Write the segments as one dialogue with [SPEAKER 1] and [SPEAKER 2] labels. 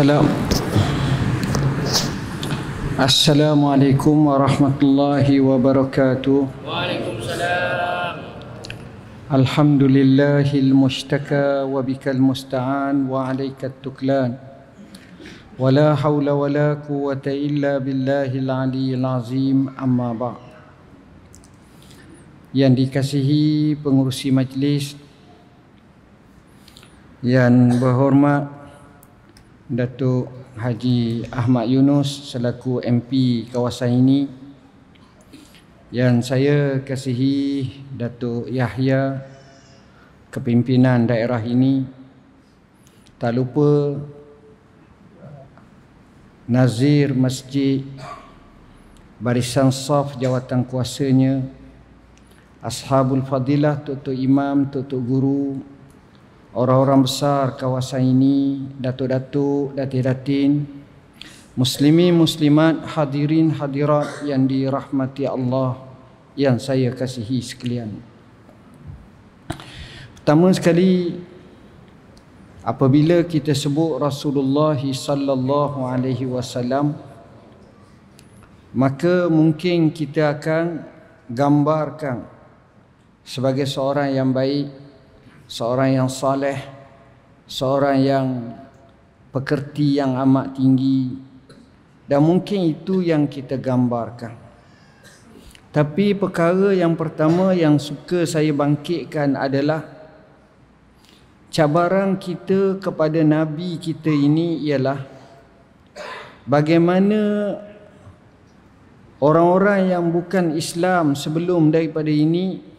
[SPEAKER 1] السلام السلام عليكم ورحمة الله وبركاته وعليكم السلام الحمد لله المشتكى وبك المستعان وعليك التكلان ولا حول ولا قوة إلا بالله العلي العظيم أما بعد yang dikasihi pengurusi majlis yang berhormat Datuk Haji Ahmad Yunus selaku MP kawasan ini yang saya kasihi Datuk Yahya kepimpinan daerah ini tak lupa Nazir Masjid Barisan Saf jawatan kuasanya Ashabul Fadilah Tok Tok Imam Tok Tok Guru orang-orang besar kawasan ini, datuk-datuk, datin-datin, muslimi muslimat, hadirin hadirat yang dirahmati Allah yang saya kasihi sekalian. Pertama sekali apabila kita sebut Rasulullah sallallahu alaihi wasallam maka mungkin kita akan gambarkan sebagai seorang yang baik seorang yang soleh, seorang yang pekerti yang amat tinggi dan mungkin itu yang kita gambarkan. Tapi perkara yang pertama yang suka saya bangkitkan adalah cabaran kita kepada nabi kita ini ialah bagaimana orang-orang yang bukan Islam sebelum daripada ini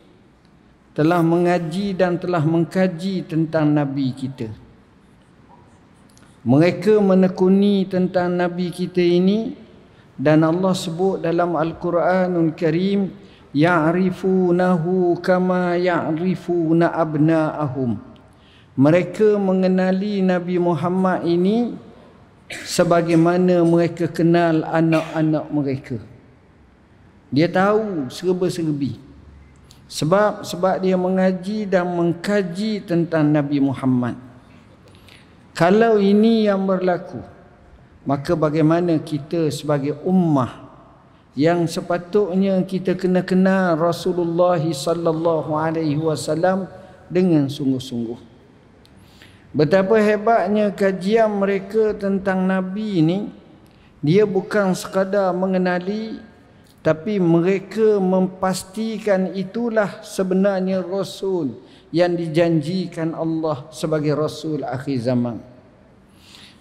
[SPEAKER 1] telah mengaji dan telah mengkaji tentang nabi kita mereka menekuni tentang nabi kita ini dan Allah sebut dalam al-Quranul Karim ya'rifunahu kama na abna ahum. mereka mengenali nabi Muhammad ini sebagaimana mereka kenal anak-anak mereka dia tahu serba-serbi sebab sebab dia mengaji dan mengkaji tentang Nabi Muhammad. Kalau ini yang berlaku, maka bagaimana kita sebagai ummah yang sepatutnya kita kena kenal Rasulullah sallallahu alaihi wasallam dengan sungguh-sungguh. Betapa hebatnya kajian mereka tentang Nabi ini, dia bukan sekadar mengenali tapi mereka mempastikan itulah sebenarnya rasul yang dijanjikan Allah sebagai rasul akhir zaman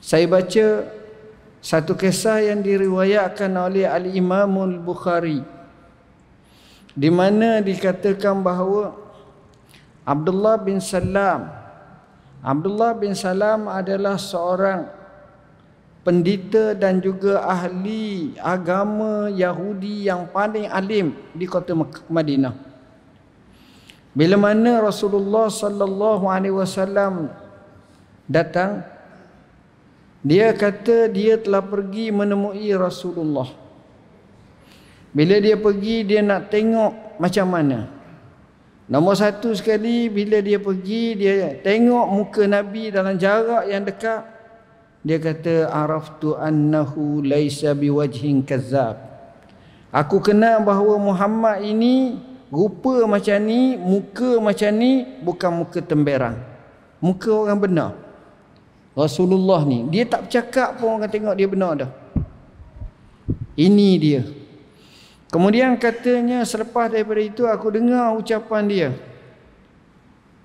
[SPEAKER 1] saya baca satu kisah yang diriwayatkan oleh al Imamul bukhari di mana dikatakan bahawa Abdullah bin Salam Abdullah bin Salam adalah seorang pendeta dan juga ahli agama Yahudi yang paling alim di kota Madinah. Bila mana Rasulullah sallallahu alaihi wasallam datang dia kata dia telah pergi menemui Rasulullah. Bila dia pergi dia nak tengok macam mana. Nombor satu sekali bila dia pergi dia tengok muka Nabi dalam jarak yang dekat dia kata araftu annahu laisa biwajhin kazzab. Aku kenal bahawa Muhammad ini rupa macam ni, muka macam ni bukan muka temberang. Muka orang benar. Rasulullah ni dia tak bercakap pun orang tengok dia benar dah. Ini dia. Kemudian katanya selepas daripada itu aku dengar ucapan dia.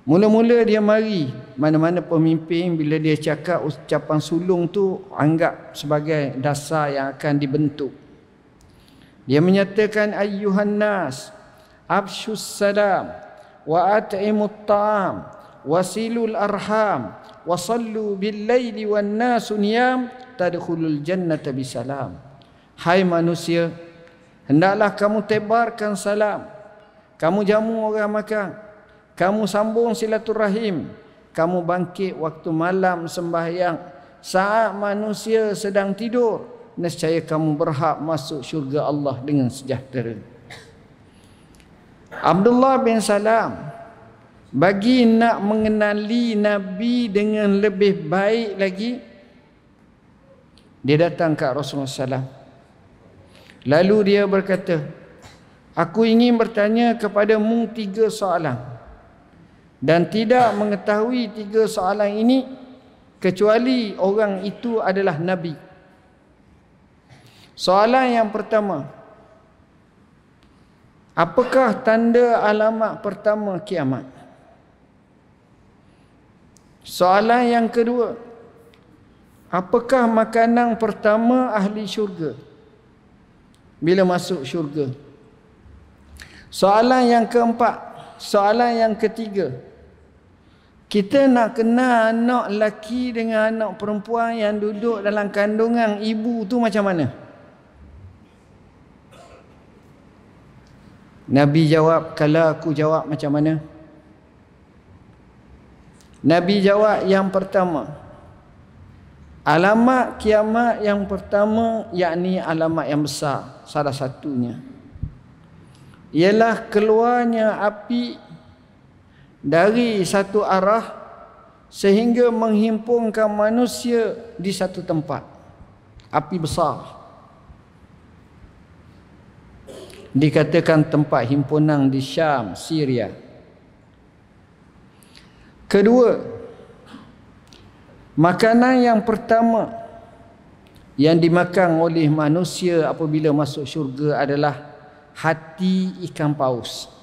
[SPEAKER 1] Mula-mula dia mari mana-mana pemimpin bila dia cakap ucapan sulung tu anggap sebagai dasar yang akan dibentuk. Dia menyatakan ayyuhan nas absyus salam wa at'imut ta'am wasilul arham wasallu bil laili wan nas niyam tadkhulul jannata bisalam. Hai manusia, hendaklah kamu tebarkan salam. Kamu jamu orang makan. Kamu sambung silaturahim kamu bangkit waktu malam sembahyang saat manusia sedang tidur nescaya kamu berhak masuk syurga Allah dengan sejahtera Abdullah bin Salam bagi nak mengenali Nabi dengan lebih baik lagi dia datang ke Rasulullah SAW lalu dia berkata aku ingin bertanya kepadamu tiga soalan dan tidak mengetahui tiga soalan ini kecuali orang itu adalah nabi soalan yang pertama apakah tanda alamat pertama kiamat soalan yang kedua apakah makanan pertama ahli syurga bila masuk syurga soalan yang keempat soalan yang ketiga kita nak kenal anak lelaki dengan anak perempuan yang duduk dalam kandungan ibu tu macam mana? Nabi jawab, kalau aku jawab macam mana? Nabi jawab yang pertama. Alamat kiamat yang pertama yakni alamat yang besar salah satunya. Ialah keluarnya api dari satu arah sehingga menghimpungkan manusia di satu tempat api besar dikatakan tempat himpunan di Syam, Syria. Kedua, makanan yang pertama yang dimakan oleh manusia apabila masuk syurga adalah hati ikan paus.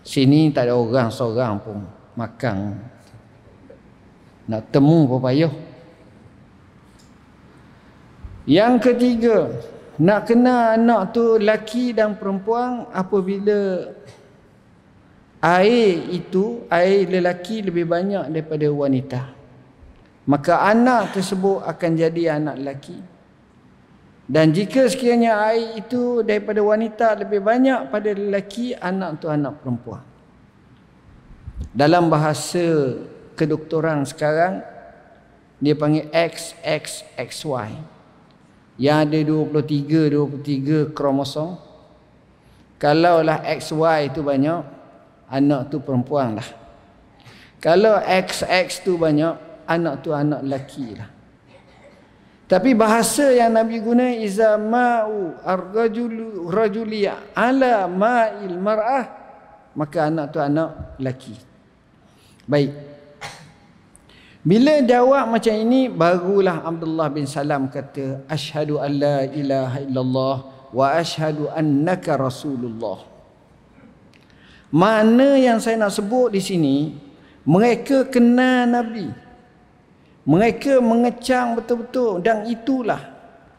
[SPEAKER 1] Sini tak ada orang seorang pun makan. Nak temu pun payah. Yang ketiga, nak kena anak tu laki dan perempuan apabila air itu, air lelaki lebih banyak daripada wanita. Maka anak tersebut akan jadi anak lelaki. Dan jika sekiranya air itu daripada wanita lebih banyak pada lelaki, anak itu anak perempuan. Dalam bahasa kedoktoran sekarang, dia panggil XXXY. Yang ada 23-23 kromosom. kalau Kalaulah XY itu banyak, anak tu perempuan lah. Kalau XX tu banyak, anak tu anak lelaki lah. Tapi bahasa yang Nabi guna iza ma'u ar-rajulu rajuli ala ma'il mar'ah maka anak tu anak laki. Baik. Bila jawab macam ini barulah Abdullah bin Salam kata asyhadu alla ilaha illallah wa asyhadu annaka rasulullah. Mana yang saya nak sebut di sini mereka kenal Nabi. Mereka mengecang betul-betul dan itulah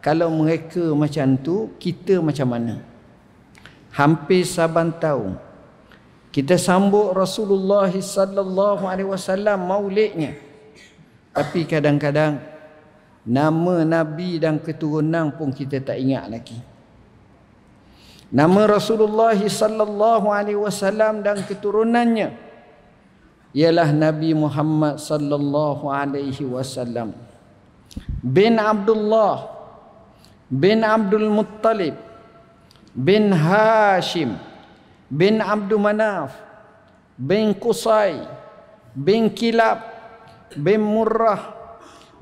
[SPEAKER 1] kalau mereka macam tu kita macam mana? Hampir saban tahun kita sambut Rasulullah sallallahu alaihi wasallam maulidnya. Tapi kadang-kadang nama nabi dan keturunan pun kita tak ingat lagi. Nama Rasulullah sallallahu alaihi wasallam dan keturunannya ialah Nabi Muhammad sallallahu alaihi wasallam bin Abdullah bin Abdul Muttalib bin Hashim bin Abdul Manaf bin Qusay bin Kilab bin Murrah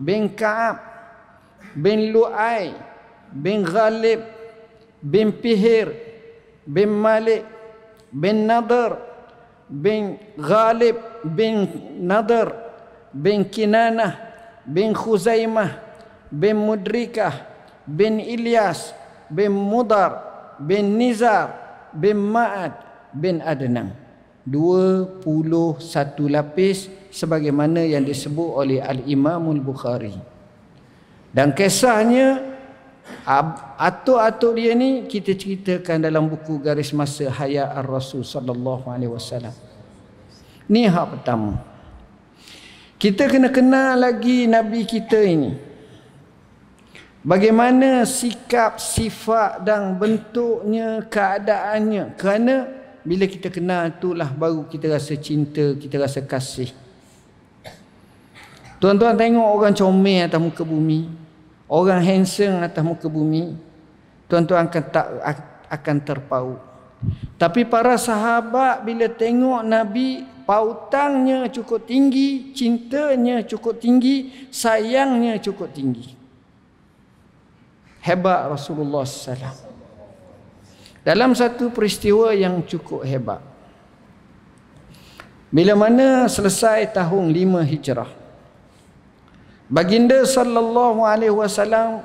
[SPEAKER 1] bin Ka'ab bin Luay bin Ghalib bin Pihir bin Malik bin Nadar bin Ghalib bin Nadar bin Kinanah bin Khuzaimah bin Mudrikah bin Ilyas bin Mudar bin Nizar bin Ma'ad bin Adnan 21 lapis sebagaimana yang disebut oleh al Imamul bukhari dan kisahnya atuk-atuk dia ni kita ceritakan dalam buku garis masa hayat Ar-Rasul sallallahu alaihi wasallam Ni hak pertama. Kita kena kenal lagi Nabi kita ini. Bagaimana sikap, sifat dan bentuknya, keadaannya. Kerana bila kita kenal itulah baru kita rasa cinta, kita rasa kasih. Tuan-tuan tengok orang comel atas muka bumi. Orang handsome atas muka bumi. Tuan-tuan akan, tak, akan terpau. Tapi para sahabat bila tengok Nabi pautangnya cukup tinggi, cintanya cukup tinggi, sayangnya cukup tinggi. Hebat Rasulullah Sallam Dalam satu peristiwa yang cukup hebat. Bila mana selesai tahun 5 Hijrah. Baginda sallallahu alaihi wasallam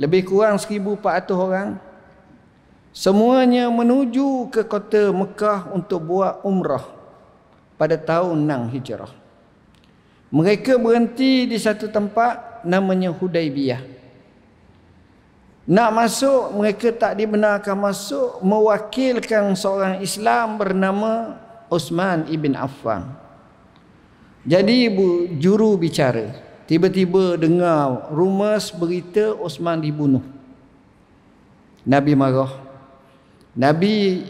[SPEAKER 1] lebih kurang 1400 orang semuanya menuju ke kota Mekah untuk buat umrah pada tahun 6 Hijrah. Mereka berhenti di satu tempat namanya Hudaybiyah. Nak masuk mereka tak dibenarkan masuk mewakilkan seorang Islam bernama Osman ibn Affan. Jadi ibu juru bicara tiba-tiba dengar rumus berita Osman dibunuh. Nabi marah. Nabi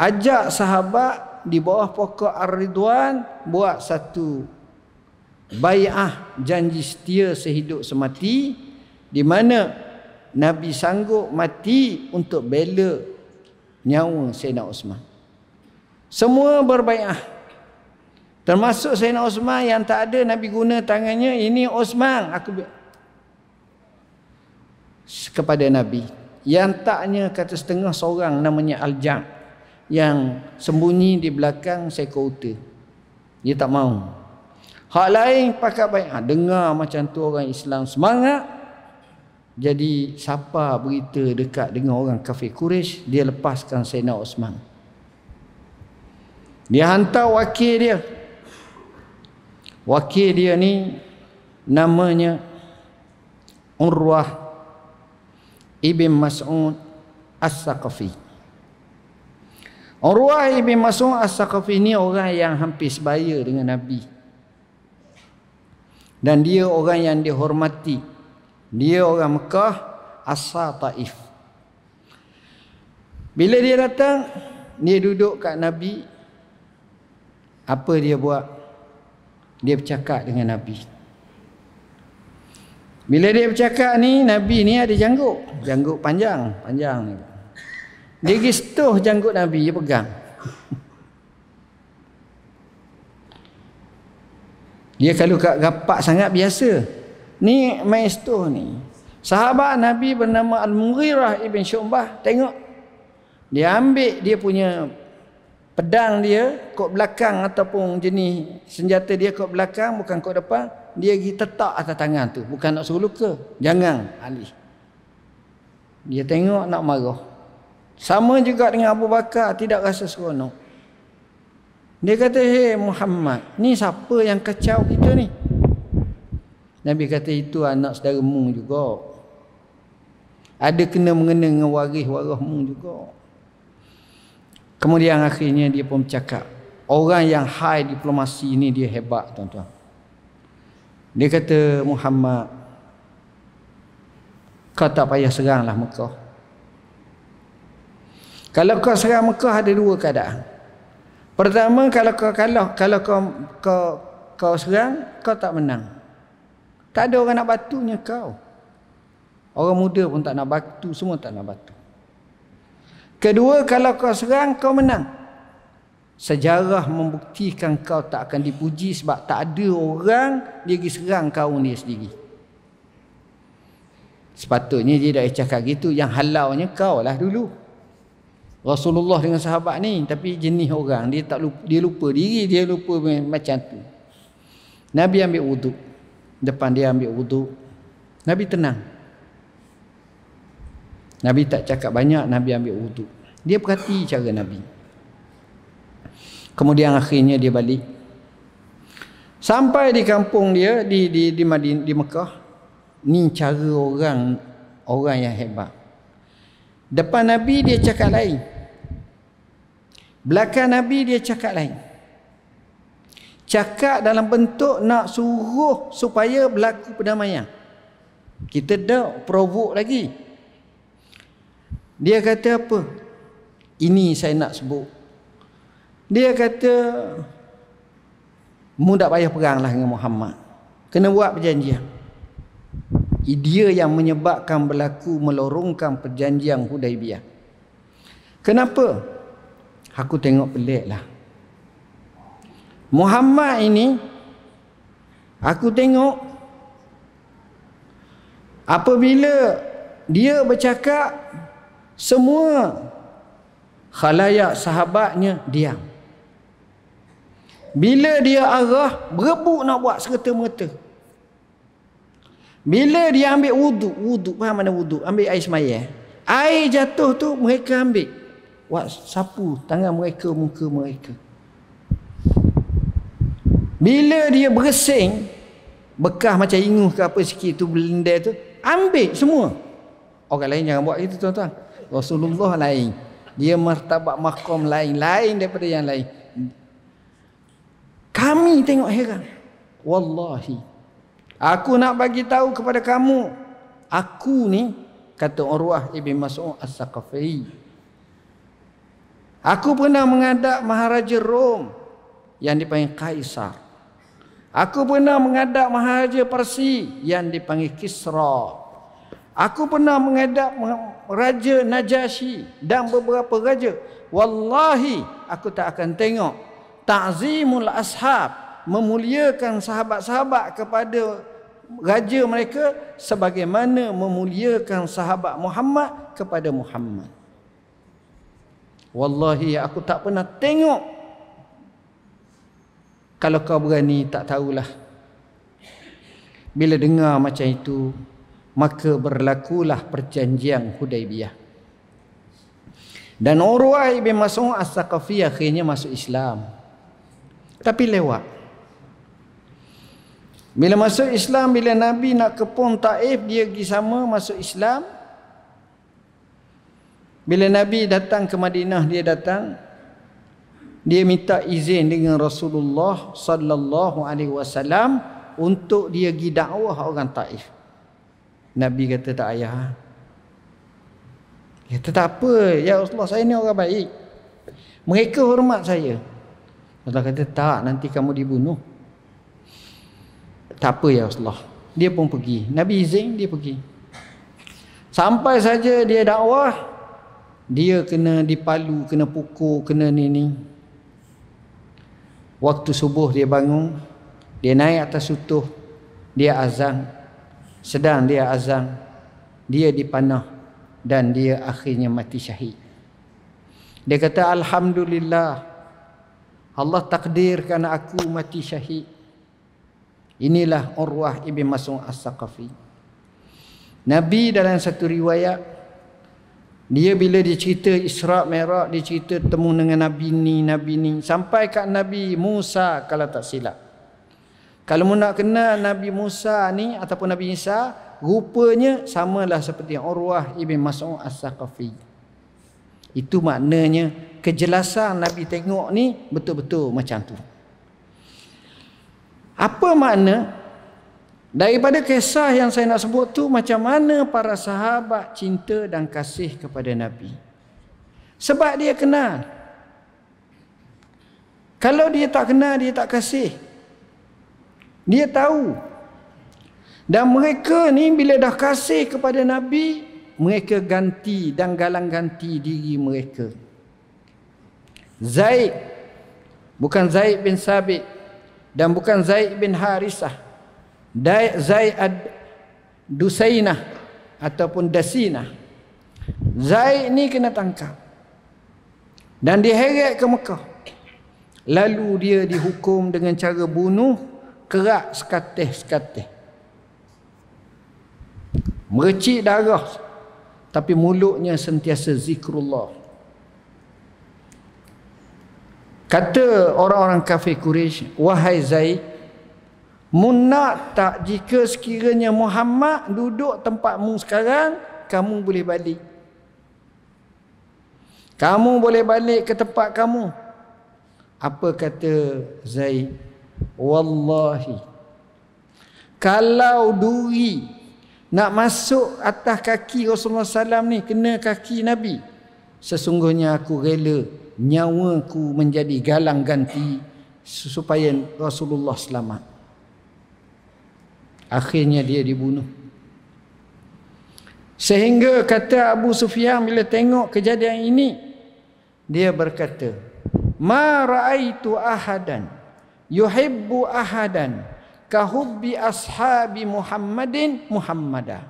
[SPEAKER 1] ajak sahabat di bawah pokok Ar-Ridwan buat satu bai'ah janji setia sehidup semati di mana Nabi sanggup mati untuk bela nyawa Sayyidina Osman. Semua berbai'ah. Termasuk Sayyidina Osman yang tak ada Nabi guna tangannya. Ini Osman. Aku kepada Nabi. Yang taknya kata setengah seorang namanya Al-Jab yang sembunyi di belakang seekor uta. Dia tak mau. Hak lain pakai baik. Ha, dengar macam tu orang Islam semangat. Jadi siapa berita dekat dengan orang kafir Quraisy dia lepaskan Sena Osman. Dia hantar wakil dia. Wakil dia ni namanya Urwah Ibn Mas'ud As-Saqafi. Urwah ibn Mas'ud As-Saqafi ni orang yang hampir sebaya dengan Nabi. Dan dia orang yang dihormati. Dia orang Mekah Asa Taif. Bila dia datang, dia duduk kat Nabi. Apa dia buat? Dia bercakap dengan Nabi. Bila dia bercakap ni, Nabi ni ada janggut. Janggut panjang. Panjang ni. Dia pergi setuh janggut Nabi, dia pegang. Dia kalau kat gapak sangat biasa. Ni maestro ni. Sahabat Nabi bernama Al-Mughirah Ibn Syumbah, tengok. Dia ambil dia punya pedang dia, kot belakang ataupun jenis senjata dia kot belakang, bukan kot depan. Dia pergi tetak atas tangan tu. Bukan nak suruh luka. Jangan, Ali. Dia tengok nak marah. Sama juga dengan Abu Bakar tidak rasa seronok. Dia kata, hey Muhammad, ni siapa yang kacau kita ni? Nabi kata, itu anak saudara mu juga. Ada kena mengenai dengan waris waris mu juga. Kemudian akhirnya dia pun cakap, orang yang high diplomasi ni dia hebat tuan-tuan. Dia kata, Muhammad, kau tak payah seranglah Mekah. Kalau kau serang Mekah ada dua keadaan. Pertama kalau kau kalah, kalau kau kau kau serang, kau tak menang. Tak ada orang nak batunya kau. Orang muda pun tak nak batu, semua tak nak batu. Kedua, kalau kau serang, kau menang. Sejarah membuktikan kau tak akan dipuji sebab tak ada orang dia pergi serang kau dia sendiri. Sepatutnya dia dah cakap gitu, yang halaunya kau lah dulu. Rasulullah dengan sahabat ni tapi jenis orang dia tak lupa, dia lupa diri dia lupa macam tu Nabi ambil wuduk depan dia ambil wuduk Nabi tenang Nabi tak cakap banyak Nabi ambil wuduk dia perhati cara Nabi kemudian akhirnya dia balik sampai di kampung dia di di di Madin, di Mekah ni cara orang orang yang hebat depan Nabi dia cakap lain Belakang Nabi dia cakap lain. Cakap dalam bentuk nak suruh supaya berlaku perdamaian. Kita dah provok lagi. Dia kata apa? Ini saya nak sebut. Dia kata, Mu tak payah lah dengan Muhammad. Kena buat perjanjian. Dia yang menyebabkan berlaku melorongkan perjanjian Hudaibiyah. Kenapa? Aku tengok pelik lah Muhammad ini Aku tengok Apabila dia bercakap Semua Khalayak sahabatnya diam Bila dia arah Berebut nak buat serta-merta Bila dia ambil wuduk Wuduk, faham mana wuduk? Ambil air semaya Air jatuh tu mereka ambil Wah, sapu tangan mereka muka mereka bila dia bersing bekah macam inguh ke apa sikit tu belendai tu ambil semua orang lain jangan buat itu tuan-tuan Rasulullah lain dia martabat mahkam lain lain daripada yang lain kami tengok heran wallahi aku nak bagi tahu kepada kamu aku ni kata Urwah Ibn Mas'ud As-Saqafi Aku pernah mengadap Maharaja Rom yang dipanggil Kaisar. Aku pernah mengadap Maharaja Persi yang dipanggil Kisra. Aku pernah mengadap Raja Najasyi dan beberapa raja. Wallahi aku tak akan tengok ta'zimul ashab memuliakan sahabat-sahabat kepada raja mereka sebagaimana memuliakan sahabat Muhammad kepada Muhammad. Wallahi aku tak pernah tengok Kalau kau berani tak tahulah Bila dengar macam itu Maka berlakulah perjanjian Hudaibiyah Dan Urwah ibn Mas'ud As-Sakafi akhirnya masuk Islam Tapi lewat Bila masuk Islam Bila Nabi nak kepung Taif Dia pergi sama masuk Islam bila Nabi datang ke Madinah dia datang dia minta izin dengan Rasulullah sallallahu alaihi wasallam untuk dia pergi dakwah orang Taif. Nabi kata tak ayah. Ya tak apa, ya Rasulullah saya ni orang baik. Mereka hormat saya. Rasulullah kata tak nanti kamu dibunuh. Tak apa ya Rasulullah. Dia pun pergi. Nabi izin dia pergi. Sampai saja dia dakwah, dia kena dipalu, kena pukul, kena ni ni. Waktu subuh dia bangun, dia naik atas sutuh, dia azan. Sedang dia azan, dia dipanah dan dia akhirnya mati syahid. Dia kata alhamdulillah. Allah takdirkan aku mati syahid. Inilah Urwah ibn Mas'ud As-Saqafi. Nabi dalam satu riwayat dia bila dia cerita Isra' merah, dia cerita temu dengan Nabi ni, Nabi ni. Sampai kat Nabi Musa kalau tak silap. Kalau mu nak kenal Nabi Musa ni ataupun Nabi Isa, rupanya samalah seperti Urwah Ibn Mas'ud As-Saqafi. Itu maknanya kejelasan Nabi tengok ni betul-betul macam tu. Apa makna Daripada kisah yang saya nak sebut tu macam mana para sahabat cinta dan kasih kepada Nabi. Sebab dia kenal. Kalau dia tak kenal, dia tak kasih. Dia tahu. Dan mereka ni bila dah kasih kepada Nabi, mereka ganti dan galang ganti diri mereka. Zaid bukan Zaid bin Sabit dan bukan Zaid bin Harisah. Zaid Ad Dusainah ataupun Dasinah. Zaid ni kena tangkap. Dan diheret ke Mekah. Lalu dia dihukum dengan cara bunuh kerak sekateh-sekateh. Mercik darah tapi mulutnya sentiasa zikrullah. Kata orang-orang kafir Quraisy, "Wahai Zaid, Munat tak jika sekiranya Muhammad duduk tempatmu sekarang, kamu boleh balik. Kamu boleh balik ke tempat kamu. Apa kata Zaid? Wallahi. Kalau duri nak masuk atas kaki Rasulullah SAW ni kena kaki Nabi. Sesungguhnya aku rela nyawaku menjadi galang ganti supaya Rasulullah selamat akhirnya dia dibunuh sehingga kata Abu Sufyan bila tengok kejadian ini dia berkata ma raaitu ahadan yuhibbu ahadan kahubbi ashabi muhammadin Muhammadah.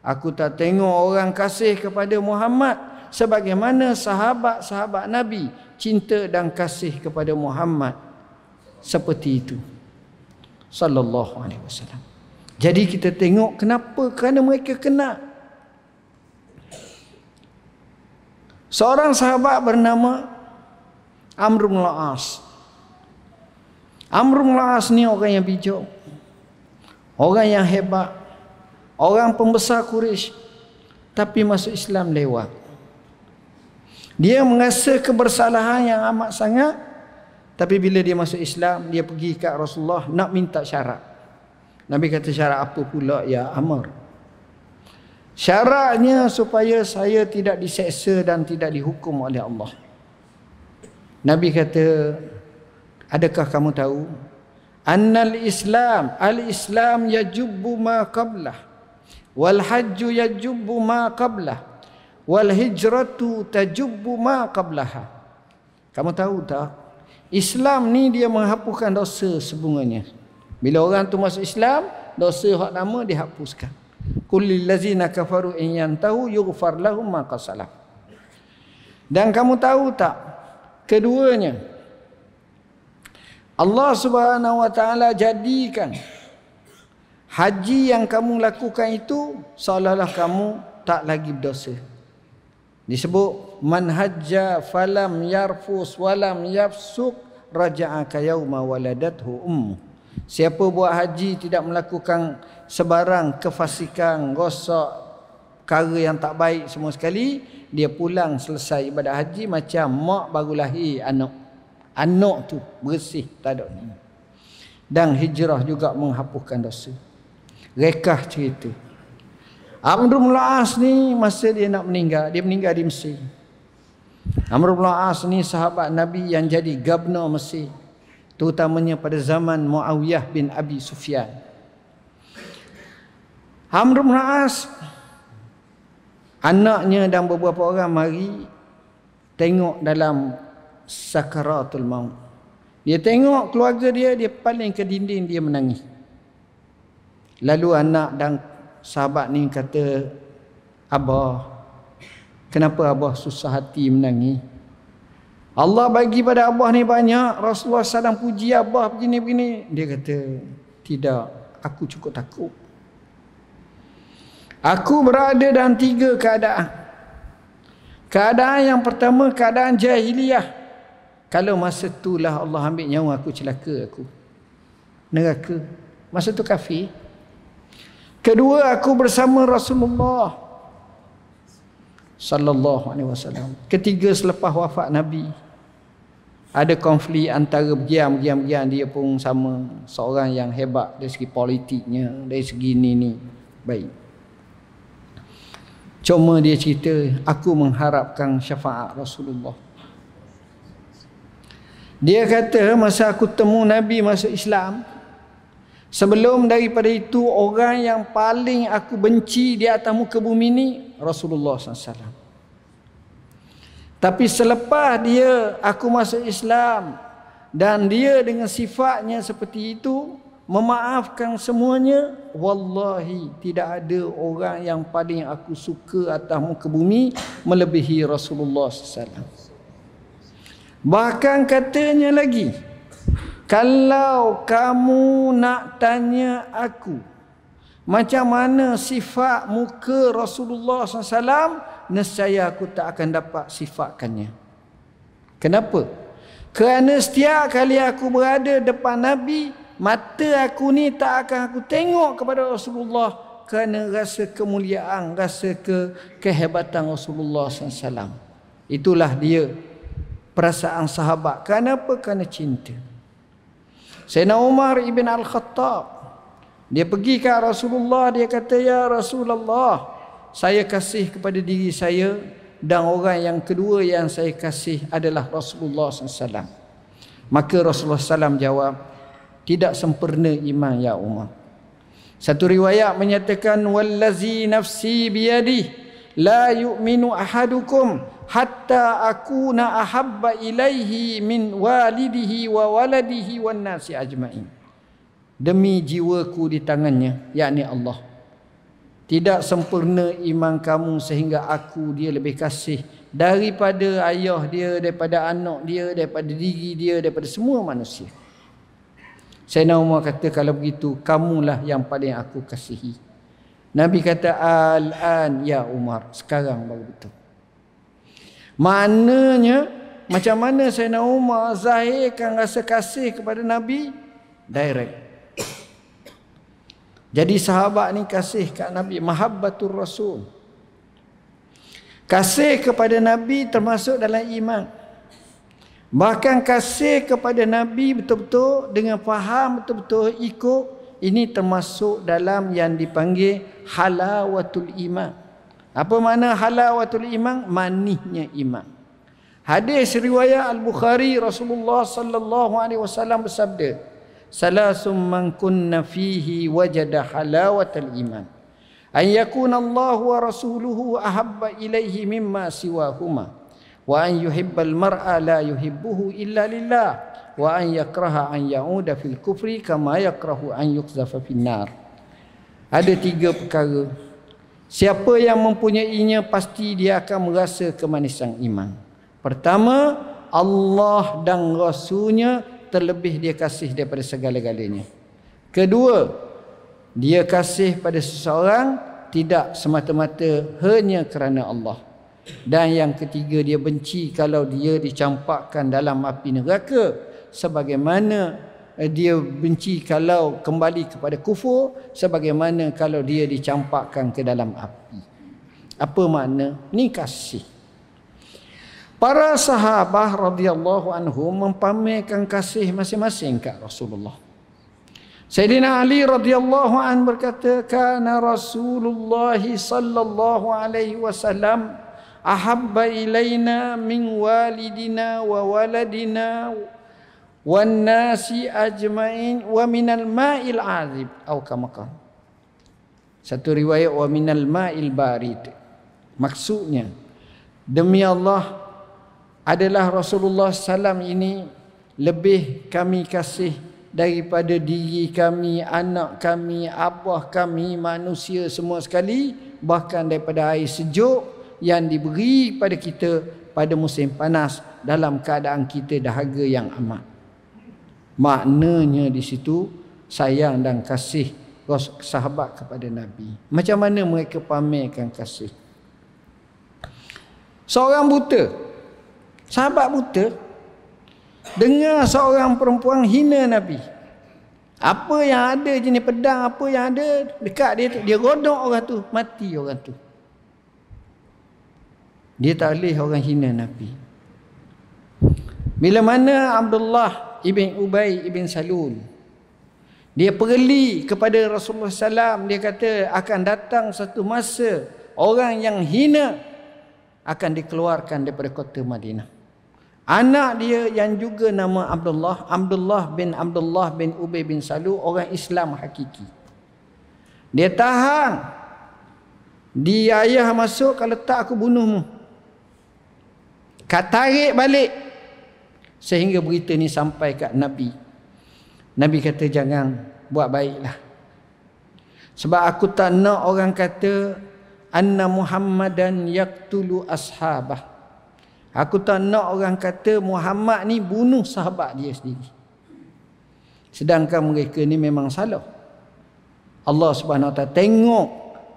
[SPEAKER 1] aku tak tengok orang kasih kepada Muhammad sebagaimana sahabat-sahabat nabi cinta dan kasih kepada Muhammad seperti itu sallallahu alaihi wasallam jadi kita tengok kenapa kerana mereka kena. Seorang sahabat bernama Amr bin Al-As. Amr bin Al-As ni orang yang bijak. Orang yang hebat. Orang pembesar Quraisy. Tapi masuk Islam lewat. Dia merasa kebersalahan yang amat sangat. Tapi bila dia masuk Islam, dia pergi ke Rasulullah nak minta syarat. Nabi kata syarat apa pula ya Amr? Syaratnya supaya saya tidak diseksa dan tidak dihukum oleh Allah. Nabi kata, adakah kamu tahu? Annal Islam, al-Islam yajubbu ma qablah. Wal hajju yajubbu ma qablah. Wal hijratu tajubbu ma qablaha. Kamu tahu tak? Islam ni dia menghapuskan dosa sebungannya. Bila orang tu masuk Islam, dosa hak nama dihapuskan. Kulil lazina kafaru in yantahu yughfar lahum ma qasalah. Dan kamu tahu tak? Keduanya Allah Subhanahu wa taala jadikan haji yang kamu lakukan itu seolah-olah kamu tak lagi berdosa. Disebut man hajja falam yarfus walam yafsuk raja'aka yauma waladathu ummu. Siapa buat haji tidak melakukan sebarang kefasikan, gosok, perkara yang tak baik semua sekali, dia pulang selesai ibadat haji macam mak baru lahir anak. Anak tu bersih, tak ada ni. Dan hijrah juga menghapuskan dosa. Rekah cerita. Amr bin ni masa dia nak meninggal, dia meninggal di Mesir. Amr bin ni sahabat Nabi yang jadi gubernur Mesir terutamanya pada zaman Muawiyah bin Abi Sufyan. Amr bin anaknya dan beberapa orang mari tengok dalam sakaratul maut. Dia tengok keluarga dia dia paling ke dinding dia menangis. Lalu anak dan sahabat ni kata, "Abah, kenapa abah susah hati menangis?" Allah bagi pada Abah ni banyak Rasulullah sedang puji Abah begini-begini Dia kata Tidak Aku cukup takut Aku berada dalam tiga keadaan Keadaan yang pertama Keadaan jahiliyah Kalau masa itulah Allah ambil nyawa aku celaka aku Neraka Masa tu kafir Kedua aku bersama Rasulullah Sallallahu alaihi wasallam Ketiga selepas wafat Nabi ada konflik antara giam-giam-giam dia pun sama seorang yang hebat dari segi politiknya dari segi ni ni baik cuma dia cerita aku mengharapkan syafaat Rasulullah dia kata masa aku temu Nabi masuk Islam sebelum daripada itu orang yang paling aku benci di atas muka bumi ni Rasulullah SAW tapi selepas dia aku masuk Islam dan dia dengan sifatnya seperti itu memaafkan semuanya wallahi tidak ada orang yang paling aku suka atas muka bumi melebihi Rasulullah sallallahu Bahkan katanya lagi kalau kamu nak tanya aku macam mana sifat muka Rasulullah sallallahu nescaya aku tak akan dapat sifatkannya. Kenapa? Kerana setiap kali aku berada depan Nabi, mata aku ni tak akan aku tengok kepada Rasulullah kerana rasa kemuliaan, rasa ke kehebatan Rasulullah SAW. Itulah dia perasaan sahabat. Kenapa? Kerana cinta. Sayyidina Umar ibn Al-Khattab. Dia pergi ke Rasulullah, dia kata, Ya Rasulullah, saya kasih kepada diri saya dan orang yang kedua yang saya kasih adalah Rasulullah SAW. Maka Rasulullah SAW jawab, tidak sempurna iman ya Umar. Satu riwayat menyatakan wallazi nafsi biyadi la yu'minu ahadukum hatta aku na ahabba ilaihi min walidihi wa waladihi wan nasi ajmain. Demi jiwaku di tangannya, yakni Allah. Tidak sempurna iman kamu sehingga aku dia lebih kasih daripada ayah dia, daripada anak dia, daripada diri dia, daripada semua manusia. Sayyidina Umar kata kalau begitu kamulah yang paling aku kasihi. Nabi kata al-an ya Umar sekarang baru betul. Maknanya macam mana Sayyidina Umar zahirkan rasa kasih kepada Nabi? Direct. Jadi sahabat ni kasih kat Nabi Mahabbatul Rasul Kasih kepada Nabi termasuk dalam iman Bahkan kasih kepada Nabi betul-betul Dengan faham betul-betul ikut Ini termasuk dalam yang dipanggil Halawatul iman Apa makna halawatul iman? Manihnya iman Hadis riwayat Al-Bukhari Rasulullah sallallahu alaihi wasallam bersabda, salasum man kunna fihi wajada halawatal iman an yakuna Allah wa rasuluhu ahabba ilayhi mimma siwahuma wa an yuhibbal mar'a la yuhibbuhu illa lillah wa an yakraha an yauda fil kufri kama yakrahu an yukzafa finnar ada tiga perkara siapa yang mempunyainya pasti dia akan merasa kemanisan iman pertama Allah dan Rasulnya terlebih dia kasih daripada segala-galanya. Kedua, dia kasih pada seseorang tidak semata-mata hanya kerana Allah. Dan yang ketiga dia benci kalau dia dicampakkan dalam api neraka sebagaimana eh, dia benci kalau kembali kepada kufur sebagaimana kalau dia dicampakkan ke dalam api. Apa makna? Ni kasih. Para Sahabat radhiyallahu anhu mempamerkan kasih masing-masing ke Rasulullah. Sayyidina Ali radhiyallahu an berkata, "Kana Rasulullah sallallahu alaihi wasallam ahabba ilaina min walidina wa waladina wan nasi ajmain wa minal ma'il azib atau kama Satu riwayat wa minal ma'il barid. Maksudnya, demi Allah adalah Rasulullah SAW ini lebih kami kasih daripada diri kami, anak kami, abah kami, manusia semua sekali bahkan daripada air sejuk yang diberi pada kita pada musim panas dalam keadaan kita dahaga yang amat. Maknanya di situ sayang dan kasih sahabat kepada Nabi. Macam mana mereka pamerkan kasih? Seorang buta Sahabat buta dengar seorang perempuan hina Nabi. Apa yang ada jenis pedang, apa yang ada dekat dia tu, dia rodok orang tu, mati orang tu. Dia tak boleh orang hina Nabi. Bila mana Abdullah ibn Ubay ibn Salul dia perli kepada Rasulullah SAW dia kata akan datang satu masa orang yang hina akan dikeluarkan daripada kota Madinah. Anak dia yang juga nama Abdullah, Abdullah bin Abdullah bin Ubay bin Salul, orang Islam hakiki. Dia tahan. Dia ayah masuk, kalau tak aku bunuhmu. Kat tarik balik. Sehingga berita ni sampai kat Nabi. Nabi kata jangan buat baiklah. Sebab aku tak nak orang kata Anna Muhammadan yaktulu ashabah. Aku tak nak orang kata Muhammad ni bunuh sahabat dia sendiri. Sedangkan mereka ni memang salah. Allah Subhanahu Wa tengok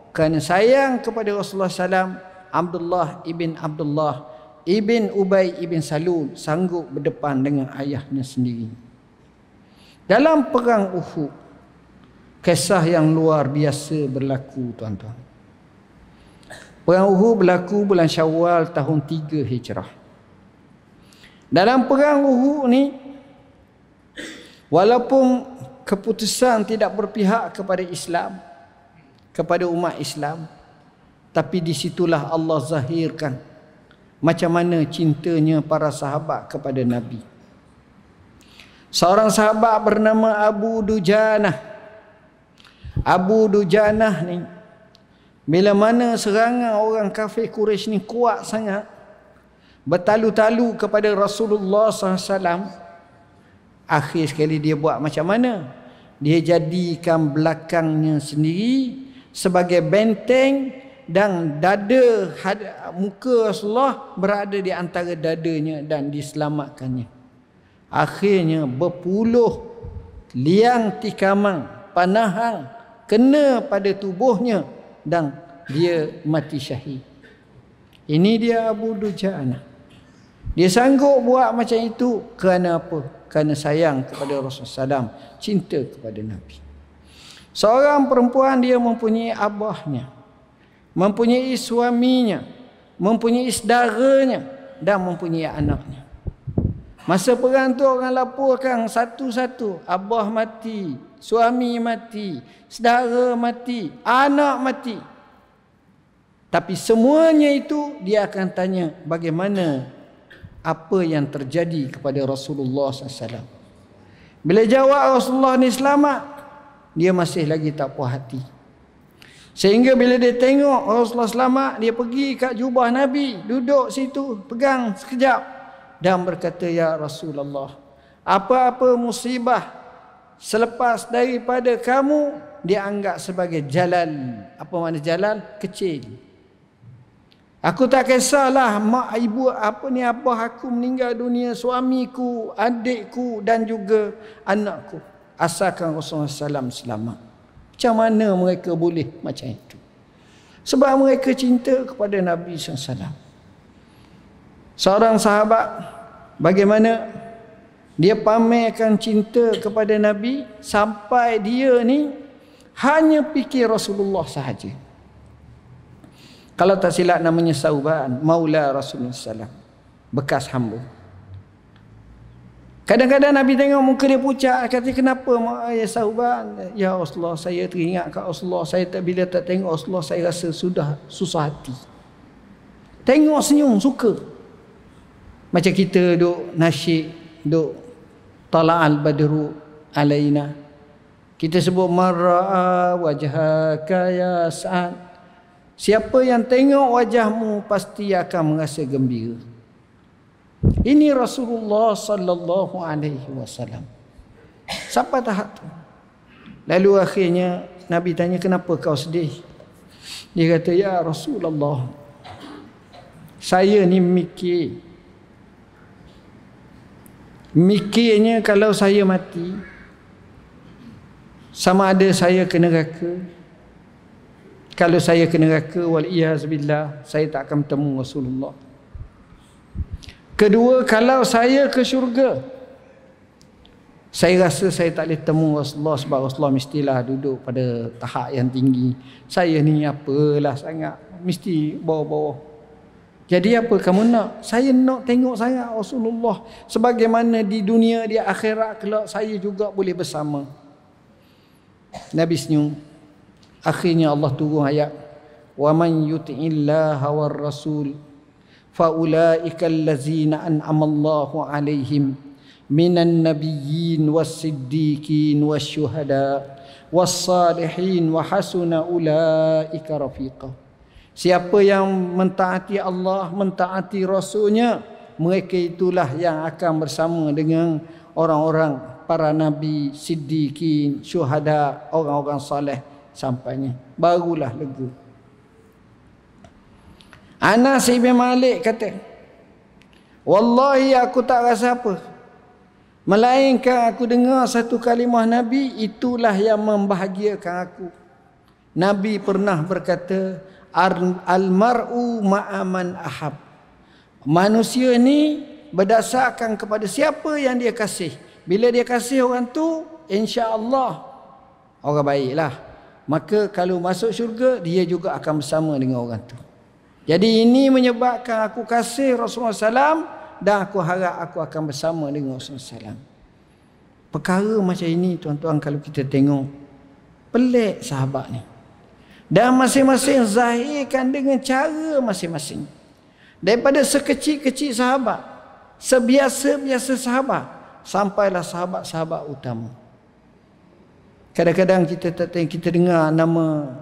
[SPEAKER 1] kerana sayang kepada Rasulullah SAW Abdullah ibn Abdullah ibn Ubay ibn Salul sanggup berdepan dengan ayahnya sendiri. Dalam perang Uhud kisah yang luar biasa berlaku tuan-tuan. Perang Uhud berlaku bulan Syawal tahun 3 Hijrah. Dalam perang Uhud ni walaupun keputusan tidak berpihak kepada Islam kepada umat Islam tapi di situlah Allah zahirkan macam mana cintanya para sahabat kepada Nabi. Seorang sahabat bernama Abu Dujanah. Abu Dujanah ni bila mana serangan orang kafir Quraisy ni kuat sangat bertalu-talu kepada Rasulullah SAW akhir sekali dia buat macam mana dia jadikan belakangnya sendiri sebagai benteng dan dada had, muka Rasulullah berada di antara dadanya dan diselamatkannya akhirnya berpuluh liang tikamang panahang kena pada tubuhnya dan dia mati syahid. Ini dia Abu Dujana. Dia sanggup buat macam itu kerana apa? Kerana sayang kepada Rasulullah SAW. Cinta kepada Nabi. Seorang perempuan dia mempunyai abahnya. Mempunyai suaminya. Mempunyai saudaranya. Dan mempunyai anaknya. Masa perang tu orang laporkan satu-satu. Abah mati suami mati, sedara mati, anak mati. Tapi semuanya itu dia akan tanya bagaimana apa yang terjadi kepada Rasulullah SAW. Bila jawab Rasulullah ni selamat, dia masih lagi tak puas hati. Sehingga bila dia tengok Rasulullah selamat, dia pergi kat jubah Nabi, duduk situ, pegang sekejap dan berkata, Ya Rasulullah, apa-apa musibah selepas daripada kamu dianggap sebagai jalan apa makna jalan kecil aku tak kisahlah mak ibu apa ni apa aku meninggal dunia suamiku adikku dan juga anakku asalkan Rasulullah SAW selamat macam mana mereka boleh macam itu sebab mereka cinta kepada Nabi SAW seorang sahabat bagaimana dia pamerkan cinta kepada Nabi sampai dia ni hanya fikir Rasulullah sahaja. Kalau tak silap namanya Sauban, Maula Rasulullah Sallam, Bekas hamba. Kadang-kadang Nabi tengok muka dia pucat, kata kenapa ya Sauban? Ya Rasulullah, saya teringat kat Rasulullah, saya tak bila tak tengok Rasulullah, saya rasa sudah susah hati. Tengok senyum, suka. Macam kita duduk nasyik, duduk tala al badru alaina kita sebut mara wajhaka ya sa'ad siapa yang tengok wajahmu pasti akan merasa gembira ini Rasulullah sallallahu alaihi wasallam siapa tahap tu lalu akhirnya nabi tanya kenapa kau sedih dia kata ya Rasulullah saya ni mikir Mikirnya kalau saya mati Sama ada saya ke neraka Kalau saya ke neraka wal Saya tak akan bertemu Rasulullah Kedua Kalau saya ke syurga saya rasa saya tak boleh temu Rasulullah sebab Rasulullah mestilah duduk pada tahap yang tinggi. Saya ni apalah sangat. Mesti bawah-bawah. Jadi apa kamu nak? Saya nak tengok saya Rasulullah sebagaimana di dunia di akhirat kelak saya juga boleh bersama. Nabi senyum. Akhirnya Allah turun ayat wa man yuti'illah war rasul fa ulaika allazina an'ama Allah alaihim minan nabiyyin was-siddiqin wasyuhada was-salihin wa hasuna ulaika rafiqah Siapa yang mentaati Allah, mentaati Rasulnya, mereka itulah yang akan bersama dengan orang-orang para nabi, siddiqin, syuhada, orang-orang soleh sampainya. Barulah lega. Anas ibn Malik kata, Wallahi aku tak rasa apa. Melainkan aku dengar satu kalimah Nabi, itulah yang membahagiakan aku. Nabi pernah berkata, Al-mar'u ma'aman ahab Manusia ini berdasarkan kepada siapa yang dia kasih Bila dia kasih orang tu InsyaAllah Orang baiklah Maka kalau masuk syurga Dia juga akan bersama dengan orang tu Jadi ini menyebabkan aku kasih Rasulullah SAW Dan aku harap aku akan bersama dengan Rasulullah SAW Perkara macam ini tuan-tuan kalau kita tengok Pelik sahabat ni dan masing-masing zahirkan dengan cara masing-masing. Daripada sekecil-kecil sahabat. Sebiasa-biasa sahabat. Sampailah sahabat-sahabat utama. Kadang-kadang kita tak tahu kita dengar nama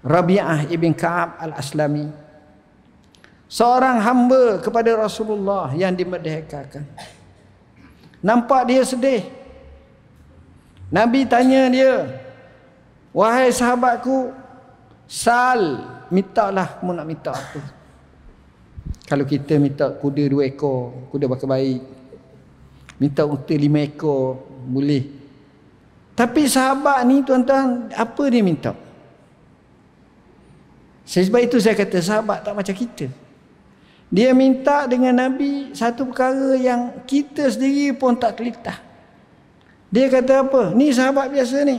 [SPEAKER 1] Rabi'ah ibn Ka'ab al-Aslami. Seorang hamba kepada Rasulullah yang dimerdekakan. Nampak dia sedih. Nabi tanya dia, Wahai sahabatku, sal, mintalah kamu nak minta apa. Kalau kita minta kuda dua ekor, kuda bakal baik. Minta unta lima ekor, boleh. Tapi sahabat ni tuan-tuan, apa dia minta? Sebab itu saya kata sahabat tak macam kita. Dia minta dengan Nabi satu perkara yang kita sendiri pun tak telitah. Dia kata apa? Ni sahabat biasa ni.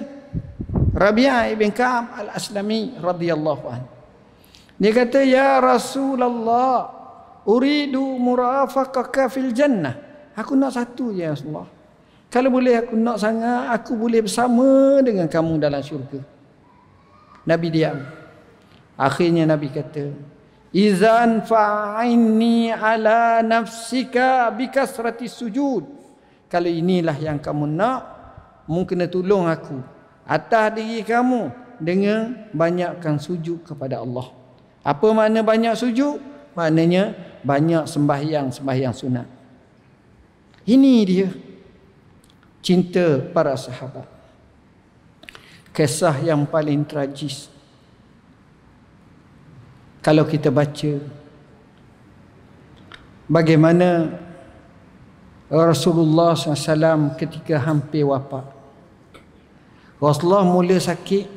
[SPEAKER 1] Rabi'ah ibn Kam al-Aslami radhiyallahu anhu. Dia kata, Ya Rasulullah, uridu murafaqaka fil jannah. Aku nak satu je, ya Rasulullah. Kalau boleh aku nak sangat, aku boleh bersama dengan kamu dalam syurga. Nabi diam. Akhirnya Nabi kata, Izan fa'aini ala nafsika bikasrati sujud. Kalau inilah yang kamu nak, mungkin kena tolong aku atas diri kamu dengan banyakkan sujud kepada Allah. Apa makna banyak sujud? Maknanya banyak sembahyang-sembahyang sunat. Ini dia cinta para sahabat. Kisah yang paling tragis. Kalau kita baca bagaimana Rasulullah SAW ketika hampir wafat Rasulullah mula sakit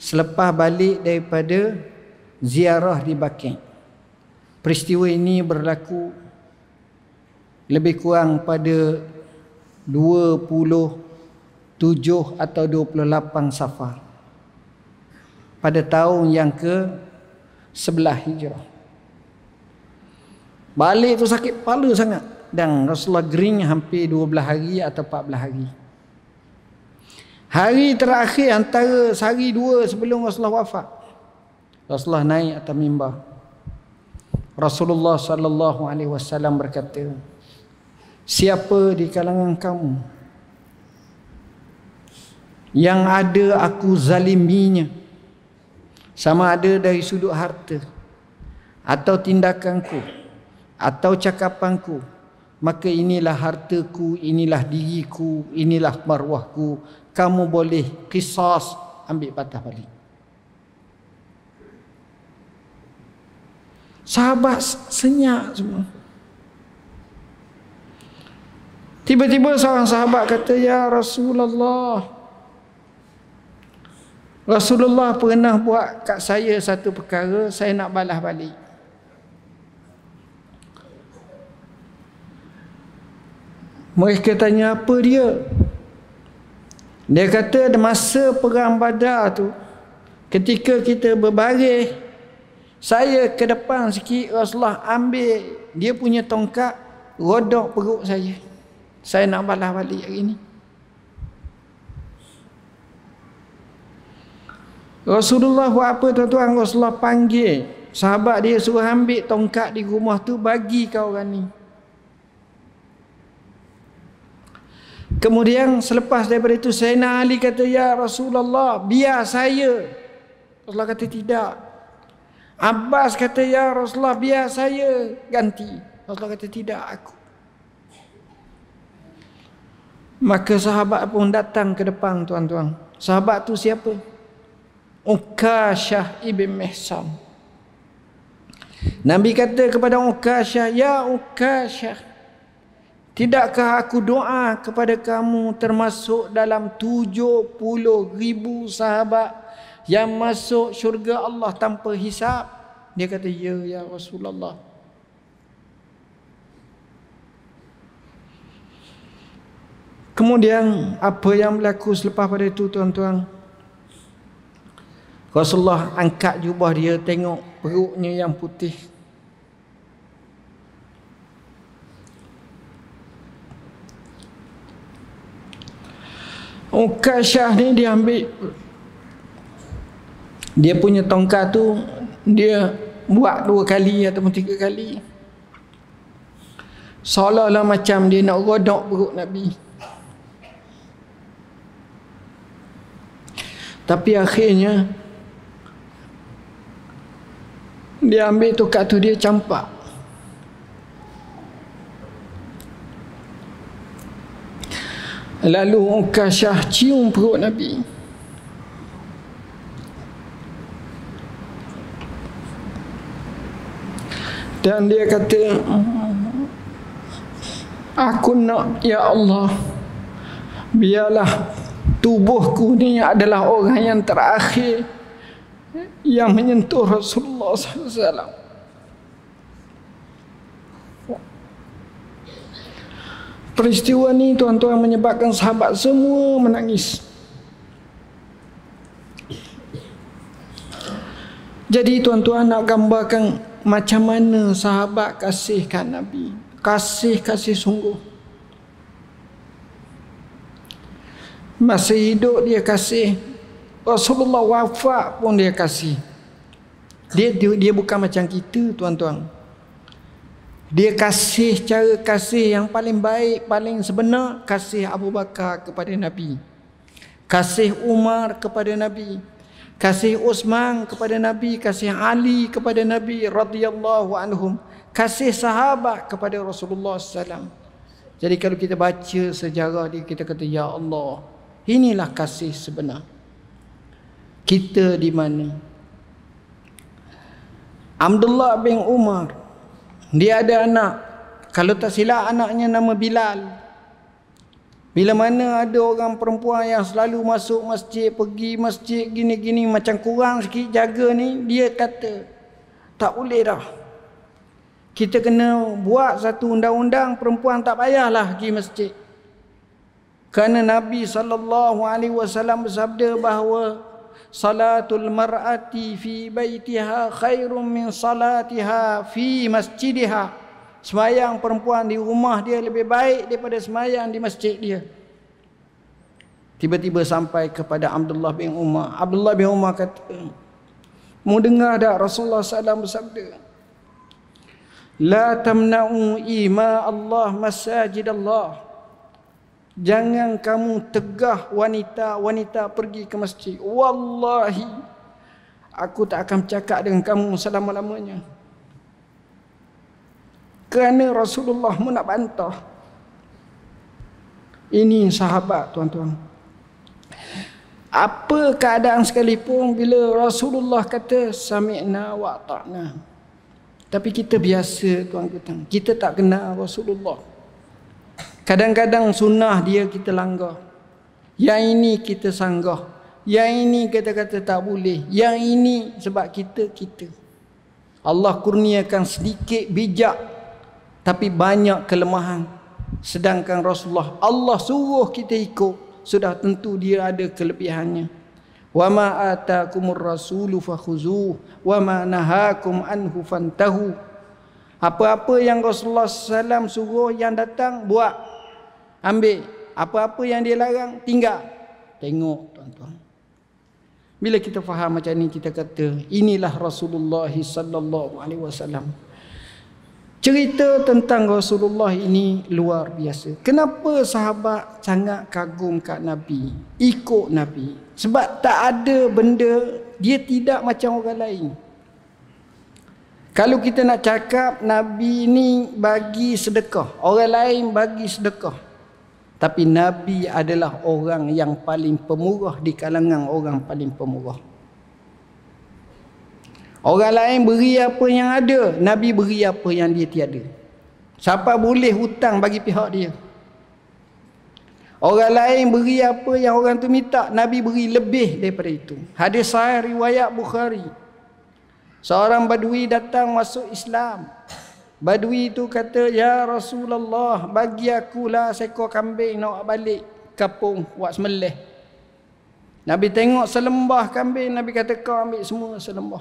[SPEAKER 1] selepas balik daripada ziarah di Baqi'. Peristiwa ini berlaku lebih kurang pada 27 atau 28 Safar. Pada tahun yang ke sebelah Hijrah. Balik tu sakit kepala sangat dan Rasulullah gering hampir 12 hari atau 14 hari. Hari terakhir antara sehari dua sebelum Rasulullah wafat. Rasulullah naik atas mimbar. Rasulullah sallallahu alaihi wasallam berkata, "Siapa di kalangan kamu yang ada aku zaliminya sama ada dari sudut harta atau tindakanku atau cakapanku maka inilah hartaku inilah diriku inilah marwahku kamu boleh kisos ambil patah balik. Sahabat senyap semua. Tiba-tiba seorang sahabat kata, Ya Rasulullah, Rasulullah pernah buat kat saya satu perkara, saya nak balas balik. Mereka tanya apa dia? Dia kata ada masa perang badar tu Ketika kita berbaris Saya ke depan sikit Rasulullah ambil Dia punya tongkat Rodok perut saya Saya nak balas balik hari ni Rasulullah buat apa tuan-tuan Rasulullah panggil Sahabat dia suruh ambil tongkat di rumah tu Bagi kau orang ni Kemudian selepas daripada itu Sayyidina Ali kata Ya Rasulullah biar saya Rasulullah kata tidak Abbas kata Ya Rasulullah biar saya ganti Rasulullah kata tidak aku Maka sahabat pun datang ke depan tuan-tuan Sahabat tu siapa? Ukashah Ibn mehsan Nabi kata kepada Ukashah Ya Ukashah Tidakkah aku doa kepada kamu termasuk dalam 70 ribu sahabat yang masuk syurga Allah tanpa hisap? Dia kata, ya, ya Rasulullah. Kemudian apa yang berlaku selepas pada itu tuan-tuan? Rasulullah angkat jubah dia tengok perutnya yang putih Ukashah oh, ni dia ambil dia punya tongkat tu dia buat dua kali ataupun tiga kali seolah-olah macam dia nak rodok perut Nabi tapi akhirnya dia ambil tongkat tu dia campak Lalu Ukashah cium perut Nabi Dan dia kata Aku nak Ya Allah Biarlah tubuhku ni adalah orang yang terakhir Yang menyentuh Rasulullah SAW peristiwa ni tuan-tuan menyebabkan sahabat semua menangis jadi tuan-tuan nak gambarkan macam mana sahabat kasihkan Nabi kasih-kasih sungguh masih hidup dia kasih Rasulullah wafat pun dia kasih dia, dia, dia bukan macam kita tuan-tuan dia kasih cara kasih yang paling baik, paling sebenar kasih Abu Bakar kepada Nabi. Kasih Umar kepada Nabi. Kasih Uthman kepada Nabi, kasih Ali kepada Nabi radhiyallahu anhum. Kasih sahabat kepada Rasulullah sallam. Jadi kalau kita baca sejarah dia kita kata ya Allah, inilah kasih sebenar. Kita di mana? Abdullah bin Umar dia ada anak. Kalau tak silap anaknya nama Bilal. Bila mana ada orang perempuan yang selalu masuk masjid, pergi masjid gini-gini macam kurang sikit jaga ni, dia kata tak boleh dah. Kita kena buat satu undang-undang perempuan tak payahlah pergi masjid. Kerana Nabi saw bersabda bahawa salatul mar'ati fi baitiha khairum min salatiha fi masjidiha semayang perempuan di rumah dia lebih baik daripada semayang di masjid dia tiba-tiba sampai kepada Abdullah bin Umar Abdullah bin Umar kata mau dengar tak Rasulullah SAW bersabda la tamna'u ima Allah masajid Allah Jangan kamu tegah wanita-wanita pergi ke masjid. Wallahi aku tak akan cakap dengan kamu selama-lamanya. Kerana Rasulullah mu nak bantah. Ini sahabat tuan-tuan. Apa keadaan sekalipun bila Rasulullah kata sami'na wa ta'na. Tapi kita biasa tuan-tuan. Kita tak kenal Rasulullah. Kadang-kadang sunnah dia kita langgar. Yang ini kita sanggah. Yang ini kita kata tak boleh. Yang ini sebab kita, kita. Allah kurniakan sedikit bijak. Tapi banyak kelemahan. Sedangkan Rasulullah Allah suruh kita ikut. Sudah tentu dia ada kelebihannya. Wa ma atakumur rasulu fakhuzuh wa ma nahakum anhu fantahu. Apa-apa yang Rasulullah SAW suruh yang datang buat Ambil apa-apa yang dia larang, tinggal. Tengok tuan-tuan. Bila kita faham macam ni kita kata inilah Rasulullah sallallahu alaihi wasallam. Cerita tentang Rasulullah ini luar biasa. Kenapa sahabat sangat kagum kat Nabi, ikut Nabi? Sebab tak ada benda dia tidak macam orang lain. Kalau kita nak cakap Nabi ni bagi sedekah, orang lain bagi sedekah, tapi Nabi adalah orang yang paling pemurah di kalangan orang paling pemurah. Orang lain beri apa yang ada, Nabi beri apa yang dia tiada. Siapa boleh hutang bagi pihak dia? Orang lain beri apa yang orang tu minta, Nabi beri lebih daripada itu. Hadis sahih riwayat Bukhari. Seorang badui datang masuk Islam. Badui tu kata, Ya Rasulullah, bagi akulah seekor kambing nak balik kapung buat semelih. Nabi tengok selembah kambing, Nabi kata, kau ambil semua selembah.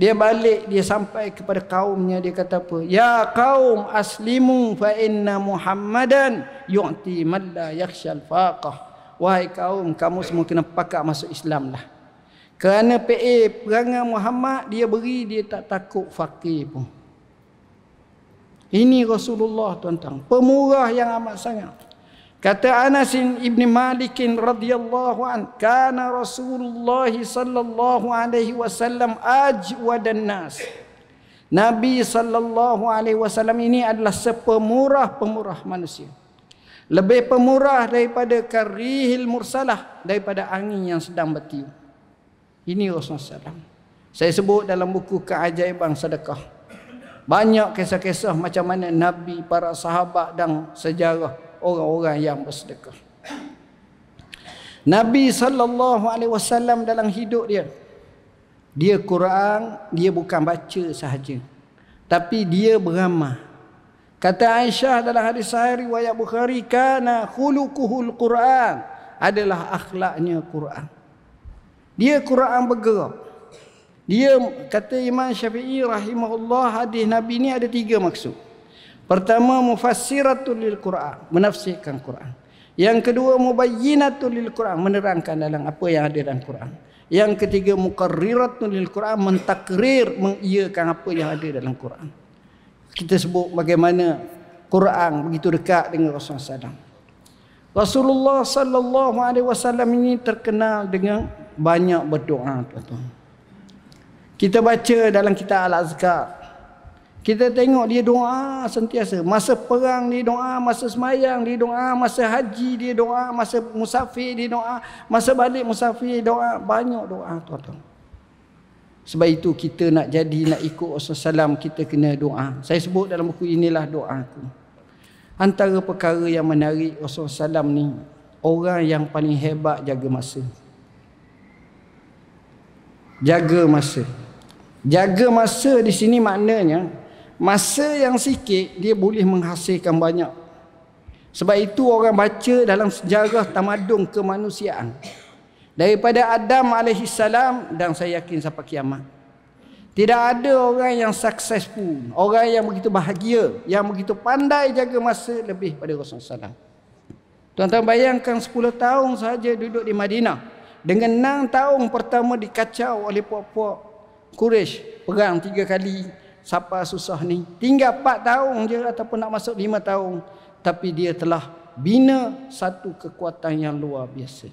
[SPEAKER 1] Dia balik, dia sampai kepada kaumnya, dia kata apa? Ya kaum aslimu fa inna muhammadan yu'ti malla yakshal faqah. Wahai kaum, kamu semua kena pakat masuk Islam lah. Kerana PA perangai Muhammad dia beri dia tak takut fakir pun. Ini Rasulullah tuan-tuan, pemurah yang amat sangat. Kata Anas bin Malik radhiyallahu an, kana Rasulullah sallallahu alaihi wasallam ajwadan nas. Nabi sallallahu alaihi wasallam ini adalah sepemurah-pemurah manusia. Lebih pemurah daripada karihil mursalah daripada angin yang sedang bertiup. Ini Rasulullah SAW. Saya sebut dalam buku Keajaiban Sedekah. Banyak kisah-kisah macam mana Nabi, para sahabat dan sejarah orang-orang yang bersedekah. Nabi sallallahu alaihi wasallam dalam hidup dia dia Quran, dia bukan baca sahaja. Tapi dia beramal. Kata Aisyah dalam hadis sahih riwayat Bukhari, kana khuluquhul Quran adalah akhlaknya Quran. Dia Quran bergerak. Dia kata Imam Syafi'i rahimahullah hadis Nabi ni ada tiga maksud. Pertama mufassiratul lil Quran, menafsirkan Quran. Yang kedua mubayyinatul lil Quran, menerangkan dalam apa yang ada dalam Quran. Yang ketiga muqarriratul lil Quran, mentakrir mengiyakan apa yang ada dalam Quran. Kita sebut bagaimana Quran begitu dekat dengan Rasulullah Rasulullah sallallahu alaihi wasallam ini terkenal dengan banyak berdoa tu, Kita baca dalam kitab Al-Azkar. Kita tengok dia doa sentiasa. Masa perang dia doa, masa semayang dia doa, masa haji dia doa, masa musafir dia doa, masa balik musafir dia doa. Banyak doa tu, tuan Sebab itu kita nak jadi, nak ikut rasul salam kita kena doa. Saya sebut dalam buku inilah doa aku. Antara perkara yang menarik rasul salam ni, orang yang paling hebat jaga masa jaga masa jaga masa di sini maknanya masa yang sikit dia boleh menghasilkan banyak sebab itu orang baca dalam sejarah tamadun kemanusiaan daripada Adam alaihi dan saya yakin sampai kiamat tidak ada orang yang sukses pun, orang yang begitu bahagia yang begitu pandai jaga masa lebih pada Rasulullah Tuan-tuan bayangkan 10 tahun saja duduk di Madinah dengan enam tahun pertama dikacau oleh puak-puak Quraisy perang tiga kali sapa susah ni tinggal empat tahun je ataupun nak masuk lima tahun tapi dia telah bina satu kekuatan yang luar biasa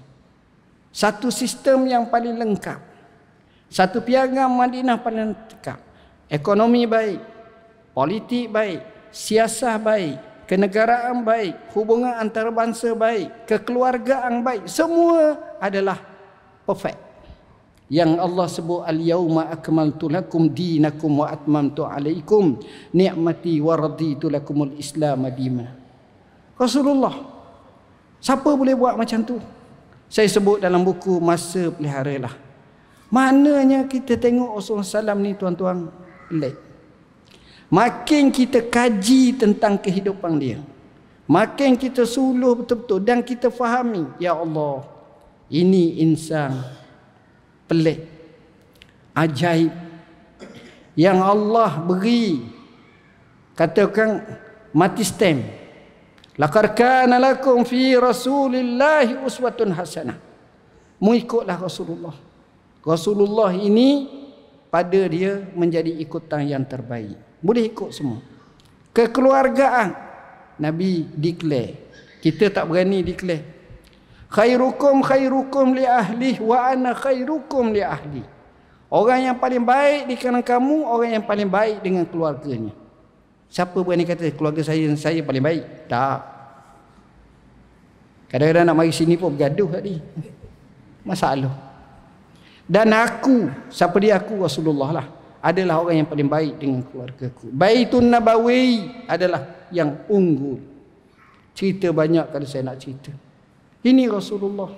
[SPEAKER 1] satu sistem yang paling lengkap satu piagam Madinah paling lengkap ekonomi baik politik baik siasah baik kenegaraan baik hubungan antarabangsa baik kekeluargaan baik semua adalah perfect yang Allah sebut al-yauma akmaltu lakum dinakum wa atmamtu alaikum ni'mati wa raditu lakumul islam dima Rasulullah siapa boleh buat macam tu saya sebut dalam buku masa peliharalah maknanya kita tengok Rasulullah SAW ni tuan-tuan lek makin kita kaji tentang kehidupan dia makin kita suluh betul-betul dan kita fahami ya Allah ini insan pelik ajaib yang Allah beri katakan mati stem laqad kana lakum fi rasulillah uswatun hasanah mengikutlah Rasulullah Rasulullah ini pada dia menjadi ikutan yang terbaik boleh ikut semua kekeluargaan Nabi declare kita tak berani declare khairukum khairukum li ahli wa ana khairukum li ahli orang yang paling baik di kalangan kamu orang yang paling baik dengan keluarganya siapa berani kata keluarga saya yang saya paling baik tak kadang-kadang nak mari sini pun bergaduh tadi masalah dan aku siapa dia aku Rasulullah lah adalah orang yang paling baik dengan keluarga ku baitun nabawi adalah yang unggul cerita banyak kalau saya nak cerita ini Rasulullah.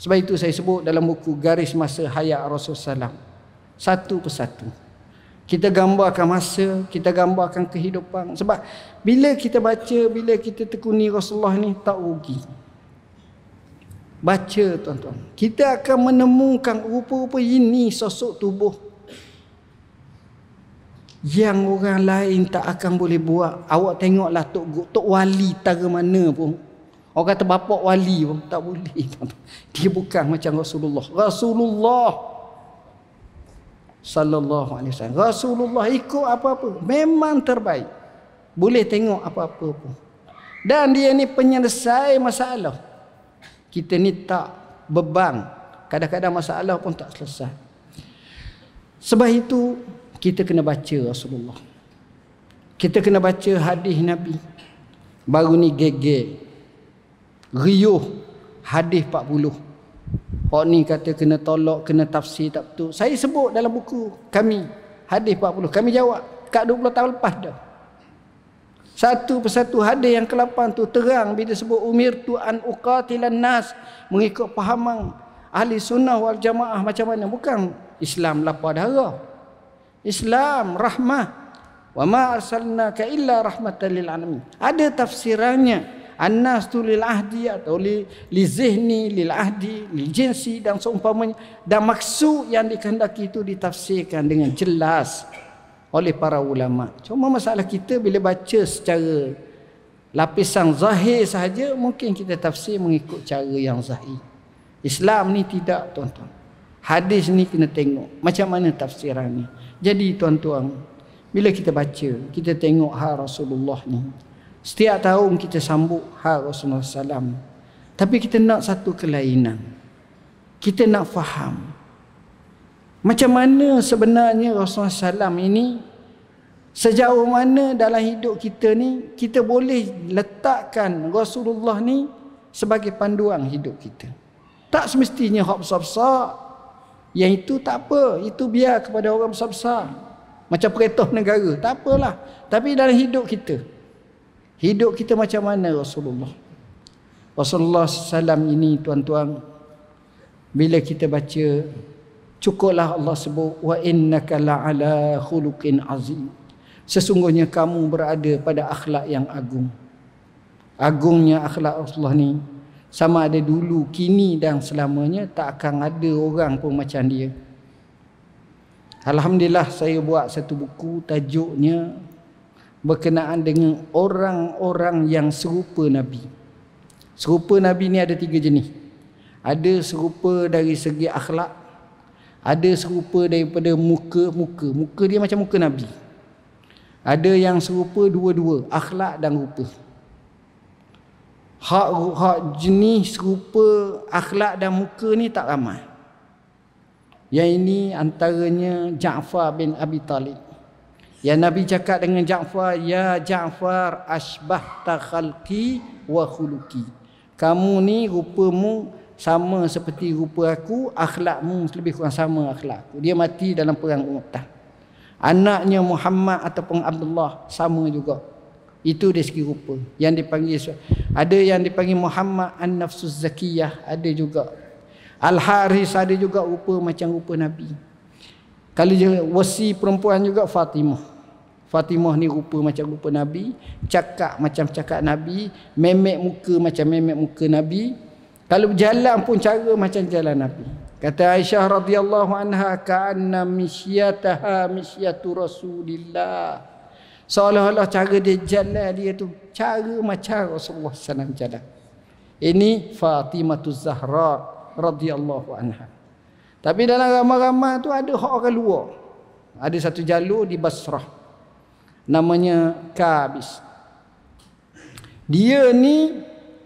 [SPEAKER 1] Sebab itu saya sebut dalam buku Garis Masa Hayat Rasulullah SAW. Satu persatu. Kita gambarkan masa, kita gambarkan kehidupan. Sebab bila kita baca, bila kita tekuni Rasulullah ni tak rugi. Baca tuan-tuan. Kita akan menemukan rupa-rupa ini sosok tubuh. Yang orang lain tak akan boleh buat. Awak tengoklah Tok, Tok Wali tara mana pun. Orang kata bapak wali pun tak boleh. Dia bukan macam Rasulullah. Rasulullah sallallahu alaihi wasallam. Rasulullah ikut apa-apa memang terbaik. Boleh tengok apa-apa pun. Dan dia ni penyelesai masalah. Kita ni tak beban. Kadang-kadang masalah pun tak selesai. Sebab itu kita kena baca Rasulullah. Kita kena baca hadis Nabi. Baru ni geger riuh hadis 40 Orang ni kata kena tolak, kena tafsir tak betul. Saya sebut dalam buku kami, hadis 40. Kami jawab, kat 20 tahun lepas dah. Satu persatu hadis yang ke-8 tu terang bila sebut umir tu'an uqatilan nas mengikut pahaman ahli sunnah wal jamaah macam mana. Bukan Islam lapar darah. Islam rahmah. Wa ma arsalna ka illa rahmatan lil Ada tafsirannya annas tu lil ahdi atau li li zihni lil ahdi li jinsi dan seumpamanya dan maksud yang dikehendaki itu ditafsirkan dengan jelas oleh para ulama. Cuma masalah kita bila baca secara lapisan zahir sahaja mungkin kita tafsir mengikut cara yang zahir. Islam ni tidak tuan-tuan. Hadis ni kena tengok macam mana tafsirannya? Jadi tuan-tuan bila kita baca, kita tengok hal Rasulullah ni. Setiap tahun kita sambut hal Rasulullah SAW. Tapi kita nak satu kelainan. Kita nak faham. Macam mana sebenarnya Rasulullah SAW ini Sejauh mana dalam hidup kita ni kita boleh letakkan Rasulullah ni sebagai panduan hidup kita. Tak semestinya hak besar-besar. Yang itu tak apa, itu biar kepada orang besar-besar. Macam peretoh negara, tak apalah. Tapi dalam hidup kita, Hidup kita macam mana Rasulullah? Rasulullah SAW ini tuan-tuan bila kita baca cukuplah Allah sebut wa innaka la'ala khuluqin azim. Sesungguhnya kamu berada pada akhlak yang agung. Agungnya akhlak Rasulullah ni sama ada dulu, kini dan selamanya tak akan ada orang pun macam dia. Alhamdulillah saya buat satu buku tajuknya berkenaan dengan orang-orang yang serupa Nabi. Serupa Nabi ni ada tiga jenis. Ada serupa dari segi akhlak. Ada serupa daripada muka-muka. Muka dia macam muka Nabi. Ada yang serupa dua-dua. Akhlak dan rupa. Hak-hak jenis serupa akhlak dan muka ni tak ramai. Yang ini antaranya Ja'far bin Abi Talib. Ya Nabi cakap dengan Ja'far, Ya Ja'far asbah takhalqi wa khuluki. Kamu ni rupamu sama seperti rupa aku, akhlakmu lebih kurang sama akhlak aku. Dia mati dalam perang Uhud. Anaknya Muhammad ataupun Abdullah sama juga. Itu dari segi rupa. Yang dipanggil ada yang dipanggil Muhammad An-Nafsuz Zakiyah, ada juga. Al-Haris ada juga rupa macam rupa Nabi. Kalau dia wasi perempuan juga Fatimah. Fatimah ni rupa macam rupa Nabi Cakap macam cakap Nabi Memek muka macam memek muka Nabi Kalau berjalan pun cara macam jalan Nabi Kata Aisyah radhiyallahu anha Ka'anna misyataha misyatu rasulillah Seolah-olah cara dia jalan dia tu Cara macam Rasulullah SAW jalan Ini Fatimah tu Zahra radhiyallahu anha Tapi dalam ramai-ramai tu ada hak orang luar Ada satu jalur di Basrah namanya Kabis. Dia ni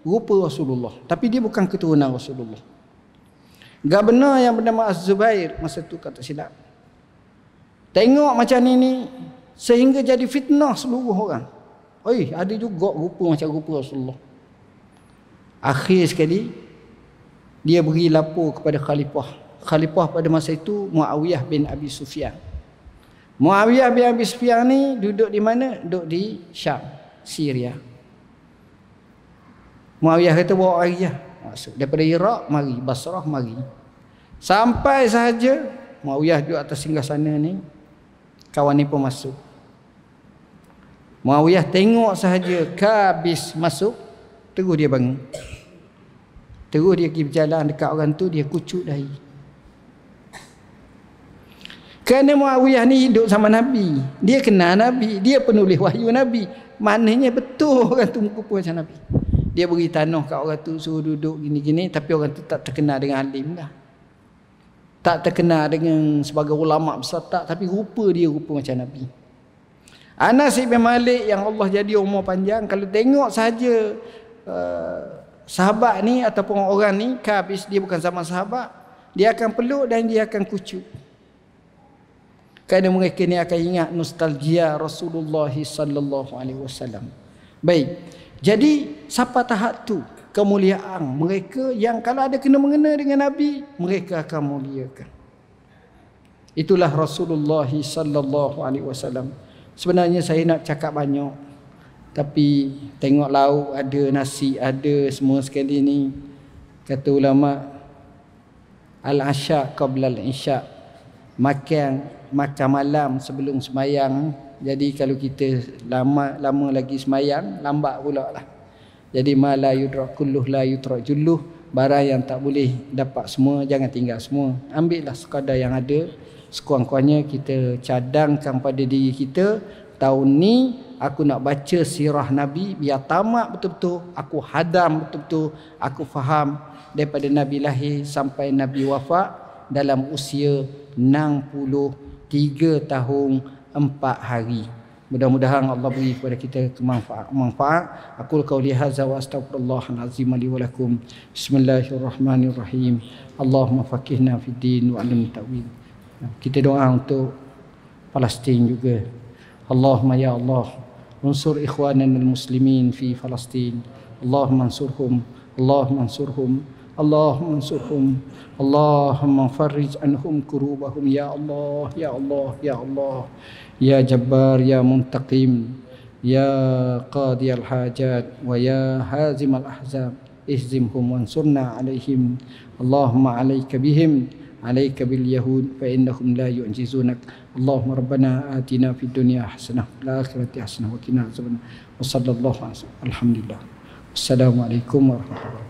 [SPEAKER 1] rupa Rasulullah tapi dia bukan keturunan Rasulullah. Gubernur yang bernama Az-Zubair masa tu kata silap. Tengok macam ni ni sehingga jadi fitnah seluruh orang. Oi, ada juga rupa macam rupa Rasulullah. Akhir sekali dia beri lapor kepada khalifah. Khalifah pada masa itu Muawiyah bin Abi Sufyan. Muawiyah bin Abi Sufyan ni duduk di mana? Duduk di Syam, Syria. Muawiyah kata bawa lagi lah. Maksud, daripada Iraq mari, Basrah mari. Sampai sahaja Muawiyah duduk atas singgah sana ni. Kawan ni pun masuk. Muawiyah tengok sahaja kabis masuk. Terus dia bangun. Terus dia pergi berjalan dekat orang tu. Dia kucuk dahi. Kerana Muawiyah ni hidup sama Nabi. Dia kenal Nabi. Dia penulis wahyu Nabi. Maknanya betul orang tu muka macam Nabi. Dia beri tanah kat orang tu suruh duduk gini-gini. Tapi orang tu tak terkenal dengan alim dah. Tak terkenal dengan sebagai ulama besar tak. Tapi rupa dia rupa macam Nabi. Anas ibn Malik yang Allah jadi umur panjang. Kalau tengok saja uh, sahabat ni ataupun orang ni. Kabis dia bukan sama sahabat. Dia akan peluk dan dia akan kucuk kerana mereka ni akan ingat nostalgia Rasulullah sallallahu alaihi wasallam. Baik. Jadi siapa tahap tu kemuliaan mereka yang kalau ada kena mengena dengan Nabi, mereka akan muliakan. Itulah Rasulullah sallallahu alaihi wasallam. Sebenarnya saya nak cakap banyak tapi tengok lauk ada nasi ada semua sekali ni kata ulama al-asya qabla al-isya makan macam malam sebelum semayang jadi kalau kita lama lama lagi semayang lambat pula lah jadi mala yudra kulluh la yutra julluh barang yang tak boleh dapat semua jangan tinggal semua ambil lah sekadar yang ada sekurang-kurangnya kita cadangkan pada diri kita tahun ni aku nak baca sirah Nabi biar tamak betul-betul aku hadam betul-betul aku faham daripada Nabi lahir sampai Nabi wafat dalam usia tiga tahun empat hari. Mudah-mudahan Allah beri kepada kita kemanfaat. Manfaat. Aku kau lihat zawa astagfirullah azim alaikum. Bismillahirrahmanirrahim. Allahumma fakihna fi din wa alim ta'wil. Ya, kita doa untuk Palestin juga. Allahumma ya Allah. Unsur ikhwanan al-muslimin fi Palestin. Allahumma ansurhum. Allahumma ansurhum. Allahumma ansurhum. اللهم انصرهم اللهم فرج عنهم كروبهم يا الله يا الله يا الله يا جبار يا منتقم يا قاضي الحاجات ويا هازم الأحزاب اهزمهم وانصرنا عليهم اللهم عليك بهم عليك باليهود فإنهم لا يعجزونك اللهم ربنا آتنا في الدنيا حسنة وفي الآخرة حسنة وقنا عذاب النار وصلى الله على الحمد لله السلام عليكم ورحمة الله